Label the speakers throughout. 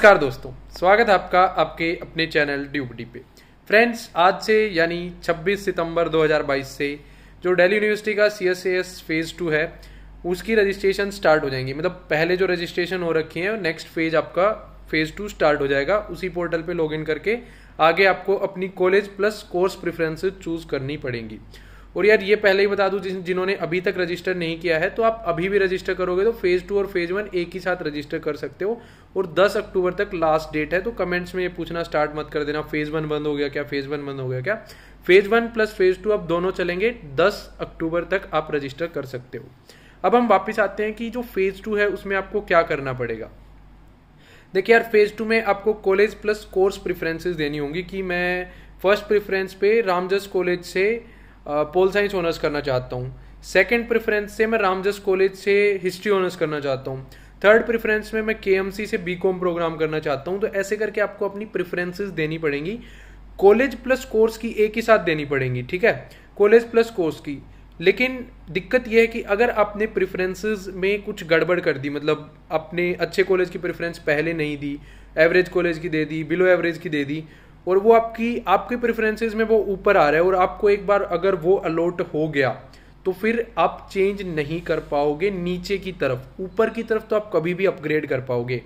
Speaker 1: नमस्कार दोस्तों स्वागत है आपका आपके अपने चैनल ड्यूबडी पे फ्रेंड्स आज से यानी 26 सितंबर 2022 से जो दिल्ली यूनिवर्सिटी का C S S phase two है उसकी रजिस्ट्रेशन स्टार्ट हो जाएंगी मतलब पहले जो रजिस्ट्रेशन हो रखी है नेक्स्ट फेज आपका फेज़ टू स्टार्ट हो जाएगा उसी पोर्टल पर लॉग करके आगे आपको अपनी college plus course preferences choose करनी पड़ेंगी और यार ये पहले ही बता दूं जिन जिन्होंने अभी तक रजिस्टर नहीं किया है तो आप अभी भी रजिस्टर करोगे तो फेज़ टू और फेज़ वन एक ही साथ रजिस्टर कर सकते हो और 10 अक्टूबर तक लास्ट डेट है तो कमेंट्स में ये पूछना स्टार्ट मत कर देना फेज़ वन बंद हो गया क्या फेज़ वन बंद हो गया क्या phase one plus phase two अब दोनों चलेंगे दस अक्टूबर तक आप रजिस्टर कर सकते हो अब हम वापस आते हैं कि जो फेज़ टू है उसमें आपको क्या करना पड़ेगा देखिए यार फेज़ टू में आपको कॉलेज प्लस कोर्स प्रेफरेंसेस देनी होंगी कि मैं फर्स्ट प्रिफरेंस पे रामजस कॉलेज से पोल साइंस ऑनर्स करना चाहता हूँ सेकेंड प्रेफरेंस से मैं रामजस कॉलेज से हिस्ट्री ऑनर्स करना चाहता हूँ थर्ड प्रेफरेंस में मैं के से बी प्रोग्राम करना चाहता हूँ तो ऐसे करके आपको अपनी प्रेफरेंसेस देनी पड़ेंगी कॉलेज प्लस कोर्स की एक ही साथ देनी पड़ेंगी ठीक है कॉलेज प्लस कोर्स की लेकिन दिक्कत यह है कि अगर आपने प्रेफरेंसेस में कुछ गड़बड़ कर दी मतलब आपने अच्छे कॉलेज की प्रेफरेंस पहले नहीं दी एवरेज कॉलेज की दे दी बिलो एवरेज की दे दी और वो आपकी आपके प्रेफरेंसेस में वो ऊपर आ रहा है और आपको एक बार अगर वो अलॉट हो गया तो फिर आप चेंज नहीं कर पाओगे नीचे की तरफ ऊपर की तरफ तो आप कभी भी अपग्रेड कर पाओगे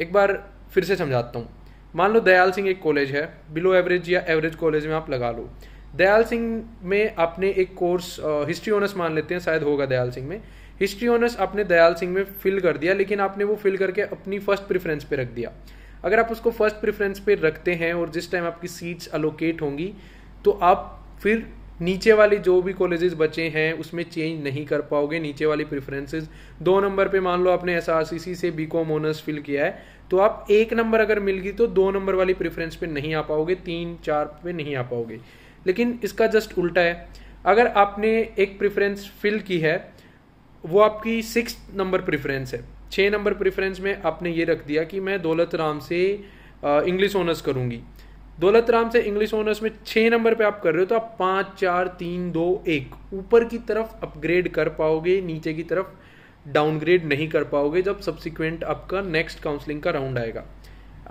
Speaker 1: एक बार फिर से समझाता हूँ मान लो दयाल सिंह एक कॉलेज है बिलो एवरेज या एवरेज कॉलेज में आप लगा लो दयाल सिंह में आपने एक कोर्स हिस्ट्री ऑनर्स मान लेते हैं शायद होगा दयाल सिंह में हिस्ट्री ऑनर्स आपने दयाल सिंह में फिल कर दिया लेकिन आपने वो फिल करके अपनी फर्स्ट प्रेफरेंस पे रख दिया अगर आप उसको फर्स्ट प्रेफरेंस पे रखते हैं और जिस टाइम आपकी सीट्स अलोकेट होंगी तो आप फिर नीचे वाले जो भी कॉलेजेस बचे हैं उसमें चेंज नहीं कर पाओगे नीचे वाली प्रेफरेंसेस दो नंबर पे मान लो आपने एस आर सी सी से बी कॉम ऑनर्स फिल किया है तो आप एक नंबर अगर मिल गई तो दो नंबर वाली प्रेफरेंस पे नहीं आ पाओगे तीन चार पे नहीं आ पाओगे लेकिन इसका जस्ट उल्टा है अगर आपने एक प्रेफरेंस फिल की है वो आपकी सिक्स नंबर प्रेफरेंस है छः नंबर प्रेफरेंस में आपने ये रख दिया कि मैं दौलत राम से इंग्लिश ऑनर्स करूँगी दौलत राम से इंग्लिश ऑनर्स में छः नंबर पे आप कर रहे हो तो आप पाँच चार तीन दो एक ऊपर की तरफ अपग्रेड कर पाओगे नीचे की तरफ डाउनग्रेड नहीं कर पाओगे जब सब्सिक्वेंट आपका नेक्स्ट काउंसलिंग का राउंड आएगा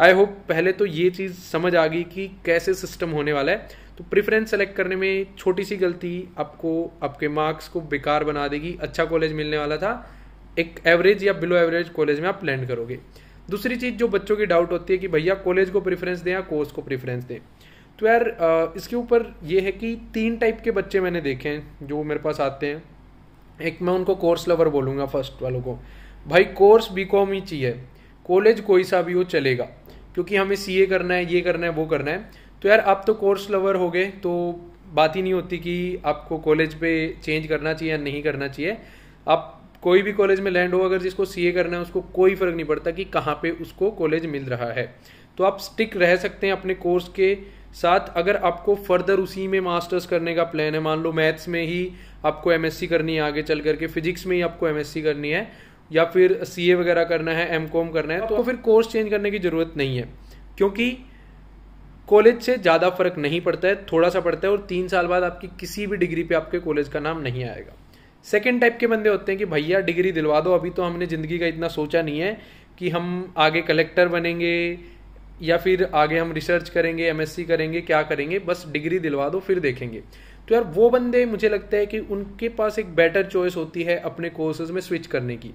Speaker 1: आई होप पहले तो ये चीज़ समझ आ गई कि कैसे सिस्टम होने वाला है तो प्रिफरेंस सेलेक्ट करने में छोटी सी गलती आपको आपके मार्क्स को बेकार बना देगी अच्छा कॉलेज मिलने वाला था एक एवरेज या बिलो एवरेज कॉलेज में आप लैंड करोगे दूसरी चीज़ जो बच्चों की डाउट होती है कि भैया कॉलेज को प्रेफरेंस दें या कोर्स को प्रेफरेंस दें तो यार इसके ऊपर ये है कि तीन टाइप के बच्चे मैंने देखे हैं जो मेरे पास आते हैं एक मैं उनको कोर्स लवर बोलूँगा फर्स्ट वालों को भाई कोर्स बी कॉम ही चाहिए कॉलेज कोई सा भी हो चलेगा क्योंकि हमें सी करना है ये करना है वो करना है तो यार आप तो कोर्स लवर हो गए तो बात ही नहीं होती कि आपको कॉलेज पे चेंज करना चाहिए या नहीं करना चाहिए आप कोई भी कॉलेज में लैंड हो अगर जिसको सीए करना है उसको कोई फ़र्क नहीं पड़ता कि कहाँ पे उसको कॉलेज मिल रहा है तो आप स्टिक रह सकते हैं अपने कोर्स के साथ अगर आपको फर्दर उसी में मास्टर्स करने का प्लान है मान लो मैथ्स में ही आपको एमएससी करनी है आगे चल करके फिजिक्स में ही आपको एमएससी करनी है या फिर सीए वगैरह करना है एमकॉम करना है तो आपको फिर कोर्स चेंज करने की ज़रूरत नहीं है क्योंकि कॉलेज से ज़्यादा फर्क नहीं पड़ता है थोड़ा सा पड़ता है और तीन साल बाद आपकी किसी भी डिग्री पे आपके कॉलेज का नाम नहीं आएगा सेकेंड टाइप के बंदे होते हैं कि भैया डिग्री दिलवा दो अभी तो हमने ज़िंदगी का इतना सोचा नहीं है कि हम आगे कलेक्टर बनेंगे या फिर आगे हम रिसर्च करेंगे एमएससी करेंगे क्या करेंगे बस डिग्री दिलवा दो फिर देखेंगे तो यार वो बंदे मुझे लगता है कि उनके पास एक बेटर चॉइस होती है अपने कोर्सेज में स्विच करने की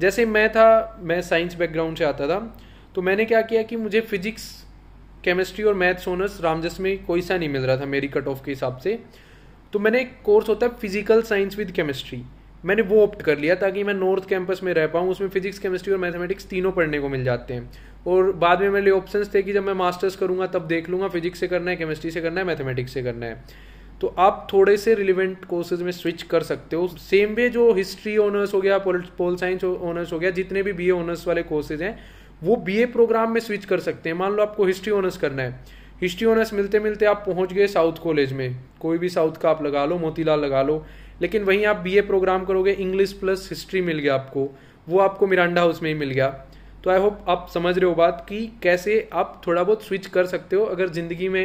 Speaker 1: जैसे मैं था मैं साइंस बैकग्राउंड से आता था तो मैंने क्या किया कि मुझे फिजिक्स केमिस्ट्री और मैथ्स ऑनर्स रामजस में कोई सा नहीं मिल रहा था मेरी कट ऑफ के हिसाब से तो मैंने एक कोर्स होता है फिजिकल साइंस विद केमिस्ट्री मैंने वो ऑप्ट कर लिया ताकि मैं नॉर्थ कैंपस में रह पाऊँ उसमें फिजिक्स केमिस्ट्री और मैथमेटिक्स तीनों पढ़ने को मिल जाते हैं और बाद में मेरे लिए ऑप्शन थे कि जब मैं मास्टर्स करूँगा तब देख लूँगा फिजिक्स से करना है केमिस्ट्री से करना है मैथमेटिक्स से करना है तो आप थोड़े से रिलेवेंट कोर्सेज में स्विच कर सकते हो सेम वे जो हिस्ट्री ऑनर्स हो गया पोल साइंस ऑनर्स हो गया जितने भी बी ऑनर्स वाले कोर्सेज हैं वो बीए प्रोग्राम में स्विच कर सकते हैं मान लो आपको हिस्ट्री ऑनर्स करना है हिस्ट्री ऑनर्स मिलते मिलते आप पहुंच गए साउथ कॉलेज में कोई भी साउथ का आप लगा लो मोतीलाल लगा लो लेकिन वहीं आप बीए प्रोग्राम करोगे इंग्लिश प्लस हिस्ट्री मिल गया आपको वो आपको मिरांडा हाउस में ही मिल गया तो आई होप आप समझ रहे हो बात कि कैसे आप थोड़ा बहुत स्विच कर सकते हो अगर ज़िंदगी में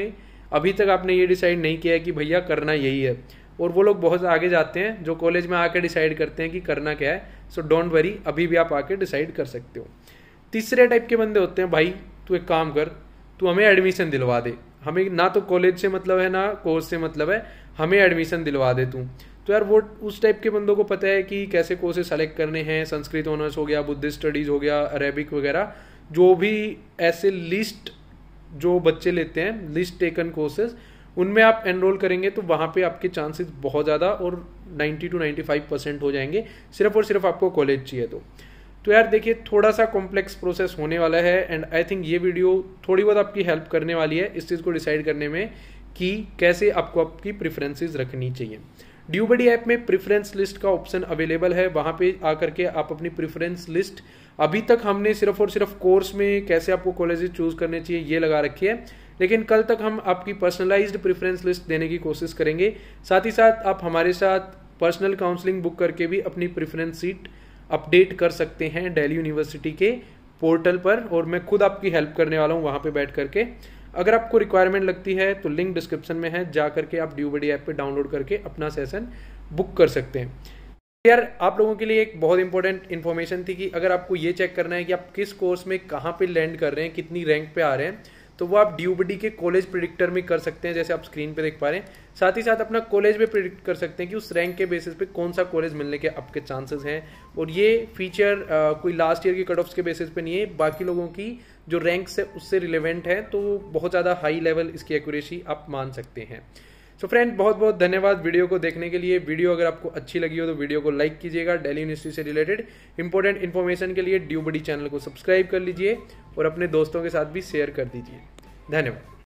Speaker 1: अभी तक आपने ये डिसाइड नहीं किया है कि भैया करना यही है और वो लोग बहुत आगे जाते हैं जो कॉलेज में आके डिसाइड करते हैं कि करना क्या है सो डोंट वरी अभी भी आप आके डिसाइड कर सकते हो तीसरे टाइप के बंदे होते हैं भाई तू एक काम कर तू हमें एडमिशन दिलवा दे हमें ना तो कॉलेज से मतलब है ना कोर्स से मतलब है हमें एडमिशन दिलवा दे तू तो यार वो उस टाइप के बंदों को पता है कि कैसे कोर्सेज सेलेक्ट करने हैं संस्कृत ऑनर्स हो गया बुद्धिस्ट स्टडीज़ हो गया अरेबिक वगैरह जो भी ऐसे लिस्ट जो बच्चे लेते हैं लिस्ट टेकन कोर्सेज उनमें आप एनरोल करेंगे तो वहाँ पे आपके चांसेस बहुत ज़्यादा और 90 टू 95 परसेंट हो जाएंगे सिर्फ और सिर्फ आपको कॉलेज चाहिए तो तो यार देखिए थोड़ा सा कॉम्प्लेक्स प्रोसेस होने वाला है एंड आई थिंक ये वीडियो थोड़ी बहुत आपकी हेल्प करने वाली है इस चीज़ को डिसाइड करने में कि कैसे आपको आपकी प्रिफ्रेंसेज रखनी चाहिए ड्यूबडी ऐप में प्रिफरेंस लिस्ट का ऑप्शन अवेलेबल है वहाँ पे आकर के आप अपनी प्रिफरेंस लिस्ट अभी तक हमने सिर्फ और सिर्फ कोर्स में कैसे आपको कॉलेजेस चूज़ करने चाहिए ये लगा रखी है लेकिन कल तक हम आपकी पर्सनलाइज्ड प्रिफरेंस लिस्ट देने की कोशिश करेंगे साथ ही साथ आप हमारे साथ पर्सनल काउंसलिंग बुक करके भी अपनी प्रिफरेंस सीट अपडेट कर सकते हैं डेली यूनिवर्सिटी के पोर्टल पर और मैं खुद आपकी हेल्प करने वाला हूँ वहाँ पर बैठ करके अगर आपको रिक्वायरमेंट लगती है तो लिंक डिस्क्रिप्शन में है जा करके आप बडी ऐप पर डाउनलोड करके अपना सेशन बुक कर सकते हैं यार आप लोगों के लिए एक बहुत इंपॉर्टेंट इन्फॉर्मेशन थी कि अगर आपको ये चेक करना है कि आप किस कोर्स में कहाँ पे लैंड कर रहे हैं कितनी रैंक पे आ रहे हैं तो वो आप ड्यूबडी के कॉलेज प्रिडिक्टर में कर सकते हैं जैसे आप स्क्रीन पे देख पा रहे हैं साथ ही साथ अपना कॉलेज भी प्रिडिक्ट कर सकते हैं कि उस रैंक के बेसिस पे कौन सा कॉलेज मिलने के आपके चांसेस हैं और ये फीचर आ, कोई लास्ट ईयर के कट ऑफ्स के बेसिस पे नहीं है बाकी लोगों की जो रैंक्स है उससे रिलेवेंट है तो बहुत ज़्यादा हाई लेवल इसकी एक्यूरेसी आप मान सकते हैं सो फ्रेंड बहुत बहुत धन्यवाद वीडियो को देखने के लिए वीडियो अगर आपको अच्छी लगी हो तो वीडियो को लाइक कीजिएगा डेली यूनिवर्सिटी से रिलेटेड इंपॉर्टेंट इन्फॉर्मेशन के लिए ड्यूबडी चैनल को सब्सक्राइब कर लीजिए और अपने दोस्तों के साथ भी शेयर कर दीजिए धन्यवाद